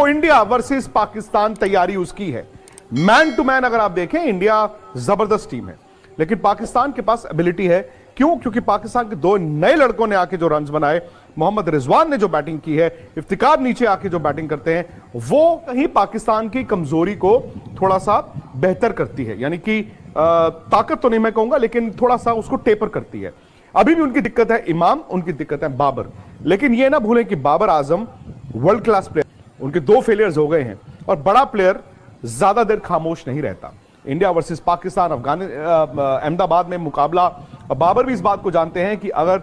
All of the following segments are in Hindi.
तो इंडिया वर्सेस पाकिस्तान तैयारी उसकी है मैन टू मैन अगर आप देखें इंडिया जबरदस्त टीम है लेकिन पाकिस्तान के पास एबिलिटी है क्यों क्योंकि पाकिस्तान के दो नए लड़कों ने आके जो रन बनाए मोहम्मद रिजवान ने जो बैटिंग की है इफ्तिकार नीचे आके जो बैटिंग करते हैं वो कहीं पाकिस्तान की कमजोरी को थोड़ा सा बेहतर करती है यानी कि ताकत तो नहीं मैं कहूंगा लेकिन थोड़ा सा उसको टेपर करती है अभी भी उनकी दिक्कत है इमाम उनकी दिक्कत है बाबर लेकिन यह ना भूलें कि Babar Azam world class player उनके दो फेलियर्स हो गए हैं और बड़ा प्लेयर ज्यादा देर खामोश नहीं रहता इंडिया वर्सेस पाकिस्तान अफगान अहमदाबाद में मुकाबला बाबर भी इस बात को जानते हैं कि अगर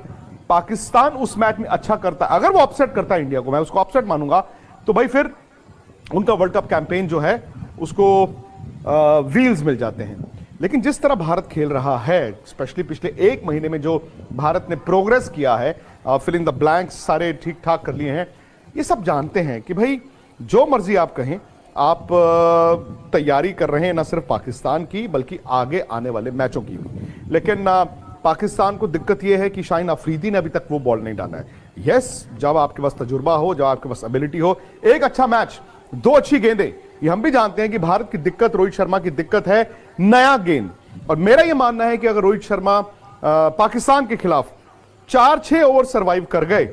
पाकिस्तान उस मैच में अच्छा करता अगर वो अपसेट करता है इंडिया को मैं उसको अपसेट मानूंगा तो भाई फिर उनका वर्ल्ड कप कैंपेन जो है उसको व्हील्स मिल जाते हैं लेकिन जिस तरह भारत खेल रहा है स्पेशली पिछले एक महीने में जो भारत ने प्रोग्रेस किया है फिल इन द ब्लैंक्स सारे ठीक ठाक कर लिए हैं ये सब जानते हैं कि भाई जो मर्जी आप कहें आप तैयारी कर रहे हैं ना सिर्फ पाकिस्तान की बल्कि आगे आने वाले मैचों की भी लेकिन पाकिस्तान को दिक्कत यह है कि शाहिन अफरीदी ने अभी तक वो बॉल नहीं डाला है यस जब आपके पास तजुर्बा हो जब आपके पास एबिलिटी हो एक अच्छा मैच दो अच्छी गेंदें ये हम भी जानते हैं कि भारत की दिक्कत रोहित शर्मा की दिक्कत है नया गेंद और मेरा यह मानना है कि अगर रोहित शर्मा पाकिस्तान के खिलाफ चार छह ओवर सर्वाइव कर गए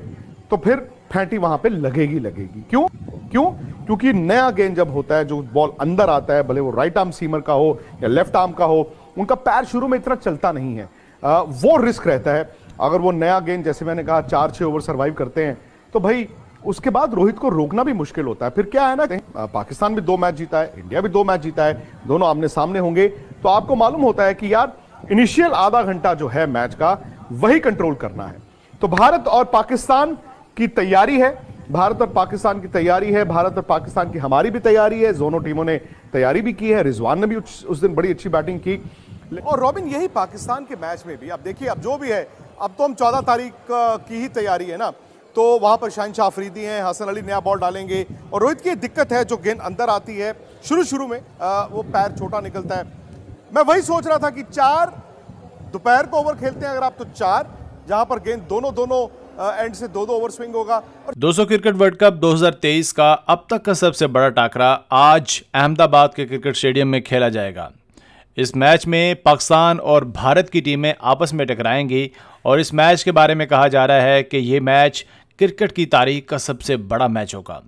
तो फिर फैटी वहां पे लगेगी लगेगी क्यों क्यों क्योंकि नया गेंद जब होता है जो बॉल अंदर आता है भले वो राइट आर्म सीमर का हो या लेफ्ट आर्म का हो उनका पैर शुरू में इतना चलता नहीं है आ, वो रिस्क रहता है अगर वो नया गेंद जैसे मैंने कहा चार छः ओवर सर्वाइव करते हैं तो भाई उसके बाद रोहित को रोकना भी मुश्किल होता है फिर क्या है ना पाकिस्तान भी दो मैच जीता है इंडिया भी दो मैच जीता है दोनों आमने सामने होंगे तो आपको मालूम होता है कि यार इनिशियल आधा घंटा जो है मैच का वही कंट्रोल करना है तो भारत और पाकिस्तान की तैयारी है भारत और पाकिस्तान की तैयारी है भारत और पाकिस्तान की हमारी भी तैयारी है दोनों टीमों ने तैयारी भी की है रिजवान ने भी उस दिन बड़ी अच्छी बैटिंग की और रॉबिन यही पाकिस्तान के मैच में भी अब देखिए अब जो भी है अब तो हम चौदह तारीख की ही तैयारी है ना तो वहां पर शाहिन शाह अफरीदी हैं हसन अली नया बॉल डालेंगे और रोहित की दिक्कत है जो गेंद अंदर आती है शुरू शुरू में आ, वो पैर छोटा निकलता है मैं वही सोच रहा था कि चार दोपहर को ओवर खेलते हैं अगर आप तो चार जहां पर गेंद दोनों दोनों एंड से दो दो ओवर स्विंग होगा और सौ क्रिकेट वर्ल्ड कप 2023 का अब तक का सबसे बड़ा टाकरा आज अहमदाबाद के क्रिकेट स्टेडियम में खेला जाएगा इस मैच में पाकिस्तान और भारत की टीमें आपस में टकराएंगी और इस मैच के बारे में कहा जा रहा है कि ये मैच क्रिकेट की तारीख का सबसे बड़ा मैच होगा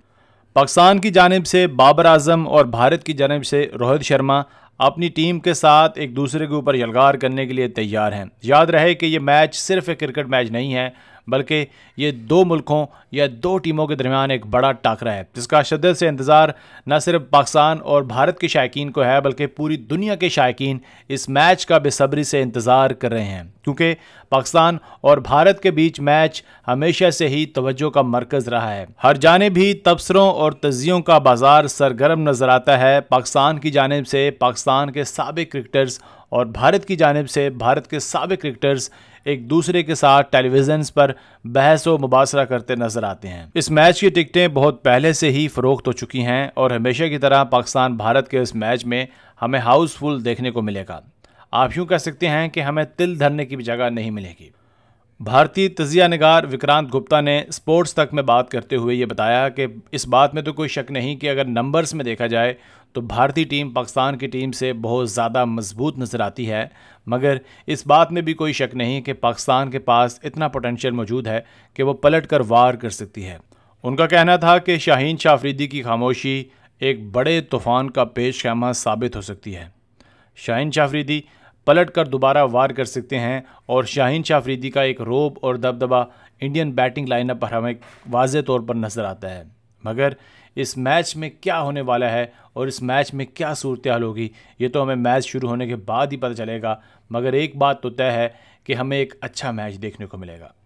पाकिस्तान की जानब से बाबर आजम और भारत की जानब से रोहित शर्मा अपनी टीम के साथ एक दूसरे के ऊपर यलगार करने के लिए तैयार हैं याद रहे कि ये मैच सिर्फ एक क्रिकेट मैच नहीं है बल्कि ये दो मुल्कों या दो टीमों के दरमियान एक बड़ा टाकरा है जिसका शदत से इंतज़ार न सिर्फ पाकिस्तान और भारत के शायकीन को है बल्कि पूरी दुनिया के शायकीन इस मैच का बेसब्री से इंतज़ार कर रहे हैं क्योंकि पाकिस्तान और भारत के बीच मैच हमेशा से ही तवज्जो का मरकज़ रहा है हर जाने भी तबसरों और तजियों का बाजार सरगर्म नज़र आता है पाकिस्तान की जानब से पाकिस्तान के सबक क्रिकेटर्स और भारत की जानब से भारत के सबक क्रिकेटर्स एक दूसरे के साथ टेलीविजन पर बहस व मुबासरा करते नजर आते हैं इस मैच की टिकटें बहुत पहले से ही फरोख्त हो चुकी हैं और हमेशा की तरह पाकिस्तान भारत के इस मैच में हमें हाउसफुल देखने को मिलेगा आप यूँ कह सकते हैं कि हमें तिल धरने की भी जगह नहीं मिलेगी भारतीय तजिया नगार विक्रांत गुप्ता ने स्पोर्ट्स तक में बात करते हुए ये बताया कि इस बात में तो कोई शक नहीं कि अगर नंबर्स में देखा जाए तो भारतीय टीम पाकिस्तान की टीम से बहुत ज़्यादा मजबूत नज़र आती है मगर इस बात में भी कोई शक नहीं कि पाकिस्तान के पास इतना पोटेंशियल मौजूद है कि वो पलट कर वार कर सकती है उनका कहना था कि शाहीन शाहफरीदी की खामोशी एक बड़े तूफ़ान का पेश साबित हो सकती है शाहीन शाहफरीदी पलट कर दोबारा वार कर सकते हैं और शाहीन शाफरीदी का एक रोब और दबदबा इंडियन बैटिंग लाइनअप पर हमें वाज तौर पर नज़र आता है मगर इस मैच में क्या होने वाला है और इस मैच में क्या सूरत हाल होगी ये तो हमें मैच शुरू होने के बाद ही पता चलेगा मगर एक बात तो तय है कि हमें एक अच्छा मैच देखने को मिलेगा